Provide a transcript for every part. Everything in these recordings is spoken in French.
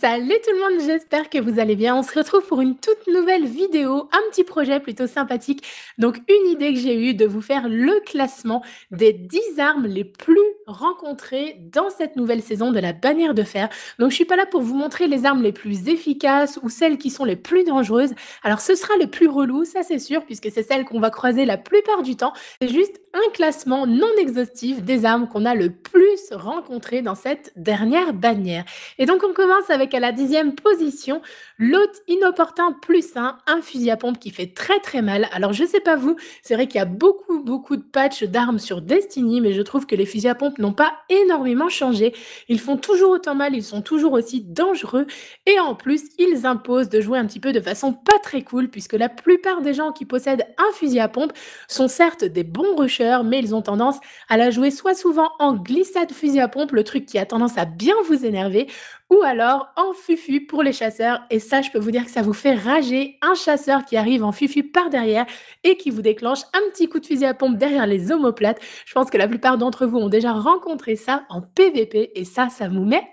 Salut tout le monde, j'espère que vous allez bien. On se retrouve pour une toute nouvelle vidéo, un petit projet plutôt sympathique. Donc une idée que j'ai eue de vous faire le classement des 10 armes les plus rencontrées dans cette nouvelle saison de la bannière de fer. Donc je suis pas là pour vous montrer les armes les plus efficaces ou celles qui sont les plus dangereuses. Alors ce sera le plus relou, ça c'est sûr, puisque c'est celle qu'on va croiser la plupart du temps. C'est juste un classement non exhaustif des armes qu'on a le plus rencontrées dans cette dernière bannière. Et donc on commence avec à la dixième position, l'hôte inopportun plus un, un fusil à pompe qui fait très très mal. Alors je sais pas vous, c'est vrai qu'il y a beaucoup beaucoup de patchs d'armes sur Destiny, mais je trouve que les fusils à pompe n'ont pas énormément changé. Ils font toujours autant mal, ils sont toujours aussi dangereux et en plus ils imposent de jouer un petit peu de façon pas très cool puisque la plupart des gens qui possèdent un fusil à pompe sont certes des bons rushers, mais ils ont tendance à la jouer soit souvent en glissade fusil à pompe, le truc qui a tendance à bien vous énerver, ou alors en fufu pour les chasseurs. Et ça, je peux vous dire que ça vous fait rager un chasseur qui arrive en fufu par derrière et qui vous déclenche un petit coup de fusil à pompe derrière les omoplates. Je pense que la plupart d'entre vous ont déjà rencontré ça en PVP et ça, ça vous met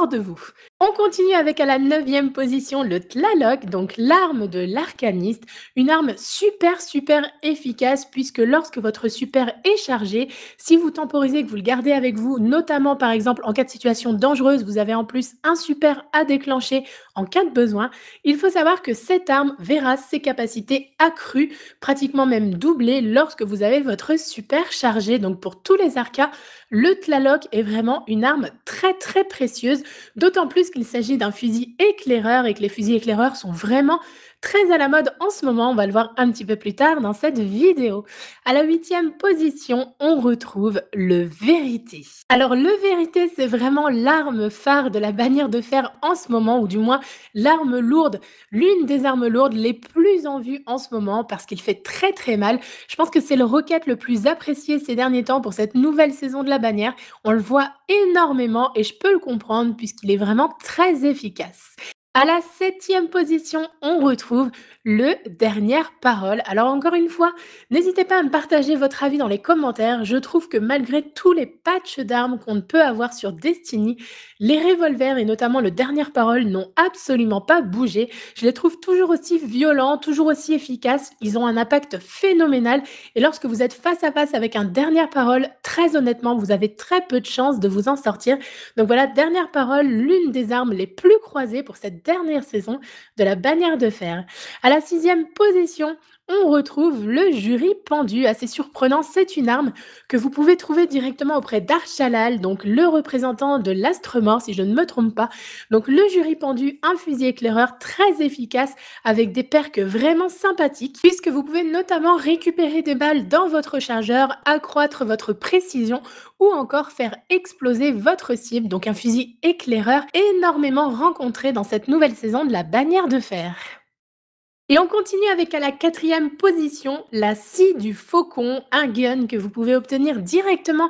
hors de vous. On continue avec à la neuvième position le Tlaloc, donc l'arme de l'arcaniste, une arme super super efficace puisque lorsque votre super est chargé, si vous temporisez que vous le gardez avec vous, notamment par exemple en cas de situation dangereuse, vous avez en plus un super à déclencher en cas de besoin, il faut savoir que cette arme verra ses capacités accrues, pratiquement même doublées lorsque vous avez votre super chargé. Donc pour tous les arcas, le Tlaloc est vraiment une arme très très précieuse, d'autant plus qu'il s'agit d'un fusil éclaireur et que les fusils éclaireurs sont vraiment très à la mode en ce moment, on va le voir un petit peu plus tard dans cette vidéo. À la huitième position, on retrouve le vérité. Alors le vérité, c'est vraiment l'arme phare de la bannière de fer en ce moment, ou du moins l'arme lourde, l'une des armes lourdes les plus en vue en ce moment parce qu'il fait très très mal. Je pense que c'est le rocket le plus apprécié ces derniers temps pour cette nouvelle saison de la bannière. On le voit énormément et je peux le comprendre puisqu'il est vraiment très efficace. À la septième position, on retrouve le dernière parole. Alors encore une fois, n'hésitez pas à me partager votre avis dans les commentaires. Je trouve que malgré tous les patchs d'armes qu'on peut avoir sur Destiny, les revolvers et notamment le dernière parole n'ont absolument pas bougé. Je les trouve toujours aussi violents, toujours aussi efficaces. Ils ont un impact phénoménal et lorsque vous êtes face à face avec un dernière parole, très honnêtement, vous avez très peu de chances de vous en sortir. Donc voilà, dernière parole, l'une des armes les plus croisées pour cette dernière saison de la bannière de fer. À la sixième position, on retrouve le jury pendu. Assez surprenant, c'est une arme que vous pouvez trouver directement auprès d'Archalal, donc le représentant de l'astre mort, si je ne me trompe pas. Donc le jury pendu, un fusil éclaireur très efficace avec des perques vraiment sympathiques, puisque vous pouvez notamment récupérer des balles dans votre chargeur, accroître votre précision ou encore faire exploser votre cible. Donc un fusil éclaireur énormément rencontré dans cette nouvelle saison de la bannière de fer. Et on continue avec à la quatrième position, la scie du faucon, un gun que vous pouvez obtenir directement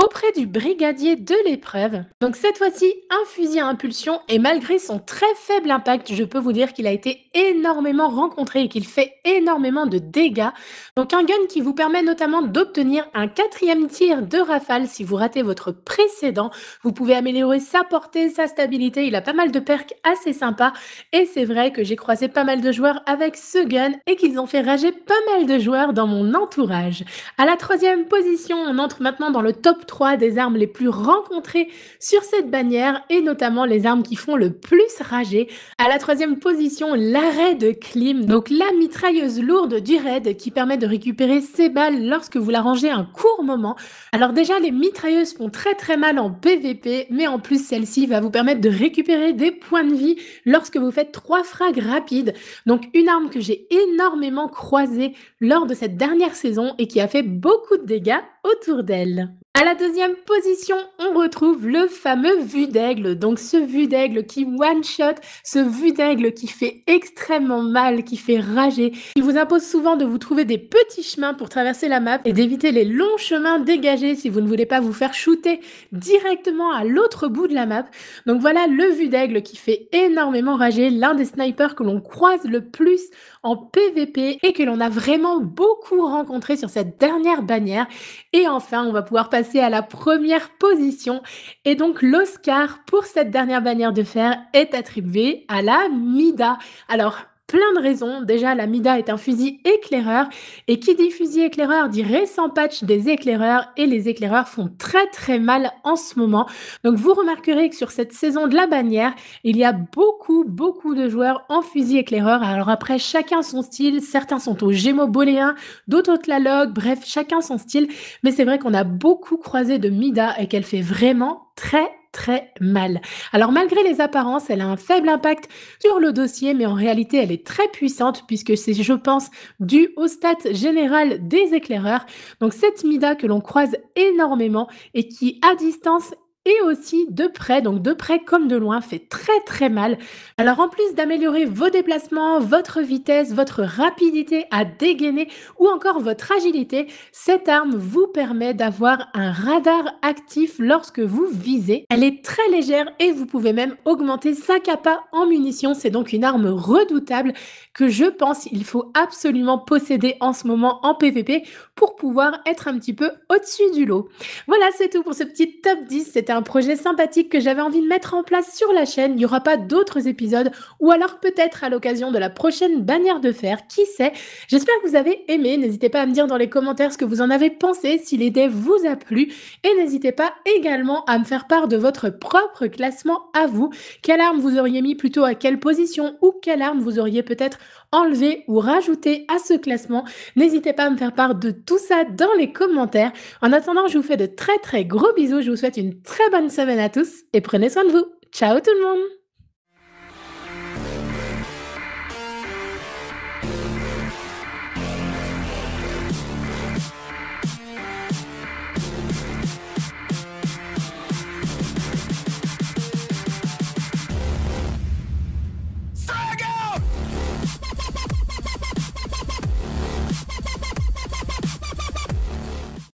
auprès du brigadier de l'épreuve. Donc cette fois-ci, un fusil à impulsion et malgré son très faible impact, je peux vous dire qu'il a été énormément rencontré et qu'il fait énormément de dégâts. Donc un gun qui vous permet notamment d'obtenir un quatrième tir de rafale si vous ratez votre précédent. Vous pouvez améliorer sa portée, sa stabilité, il a pas mal de perks assez sympas et c'est vrai que j'ai croisé pas mal de joueurs avec ce gun et qu'ils ont fait rager pas mal de joueurs dans mon entourage. À la troisième position, on entre maintenant dans le top 3 des armes les plus rencontrées sur cette bannière et notamment les armes qui font le plus rager. À la troisième position, l'arrêt de clim, donc la mitrailleuse lourde du raid qui permet de récupérer ses balles lorsque vous la rangez un court moment. Alors déjà, les mitrailleuses font très très mal en PVP, mais en plus celle-ci va vous permettre de récupérer des points de vie lorsque vous faites trois frags rapides. Donc une arme que j'ai énormément croisée lors de cette dernière saison et qui a fait beaucoup de dégâts autour d'elle. À la deuxième position, on retrouve le fameux vue d'aigle. Donc ce vue d'aigle qui one-shot, ce vue d'aigle qui fait extrêmement mal, qui fait rager. Il vous impose souvent de vous trouver des petits chemins pour traverser la map et d'éviter les longs chemins dégagés si vous ne voulez pas vous faire shooter directement à l'autre bout de la map. Donc voilà le vue d'aigle qui fait énormément rager, l'un des snipers que l'on croise le plus en PVP et que l'on a vraiment beaucoup rencontré sur cette dernière bannière. Et enfin, on va pouvoir passer à la première position. Et donc l'Oscar pour cette dernière bannière de fer est attribué à la Mida. Alors plein de raisons. Déjà, la Mida est un fusil éclaireur. Et qui dit fusil éclaireur dit récent patch des éclaireurs. Et les éclaireurs font très très mal en ce moment. Donc vous remarquerez que sur cette saison de la bannière, il y a beaucoup beaucoup de joueurs en fusil éclaireur. Alors après, chacun son style. Certains sont au Gémeaux boléen, d'autres au Tlaloc. Bref, chacun son style. Mais c'est vrai qu'on a beaucoup croisé de Mida et qu'elle fait vraiment très très mal. Alors malgré les apparences, elle a un faible impact sur le dossier, mais en réalité, elle est très puissante puisque c'est, je pense, dû au stade général des éclaireurs. Donc cette Mida que l'on croise énormément et qui, à distance, et aussi de près, donc de près comme de loin, fait très très mal. Alors en plus d'améliorer vos déplacements, votre vitesse, votre rapidité à dégainer ou encore votre agilité, cette arme vous permet d'avoir un radar actif lorsque vous visez. Elle est très légère et vous pouvez même augmenter sa capa en munitions. C'est donc une arme redoutable que je pense il faut absolument posséder en ce moment en PVP pour pouvoir être un petit peu au-dessus du lot. Voilà, c'est tout pour ce petit top 10 un projet sympathique que j'avais envie de mettre en place sur la chaîne. Il n'y aura pas d'autres épisodes ou alors peut-être à l'occasion de la prochaine bannière de fer. Qui sait J'espère que vous avez aimé. N'hésitez pas à me dire dans les commentaires ce que vous en avez pensé, si l'idée vous a plu. Et n'hésitez pas également à me faire part de votre propre classement à vous. Quelle arme vous auriez mis plutôt à quelle position ou quelle arme vous auriez peut-être enlevé ou rajouté à ce classement. N'hésitez pas à me faire part de tout ça dans les commentaires. En attendant, je vous fais de très très gros bisous. Je vous souhaite une très bonne semaine à tous et prenez soin de vous. Ciao tout le monde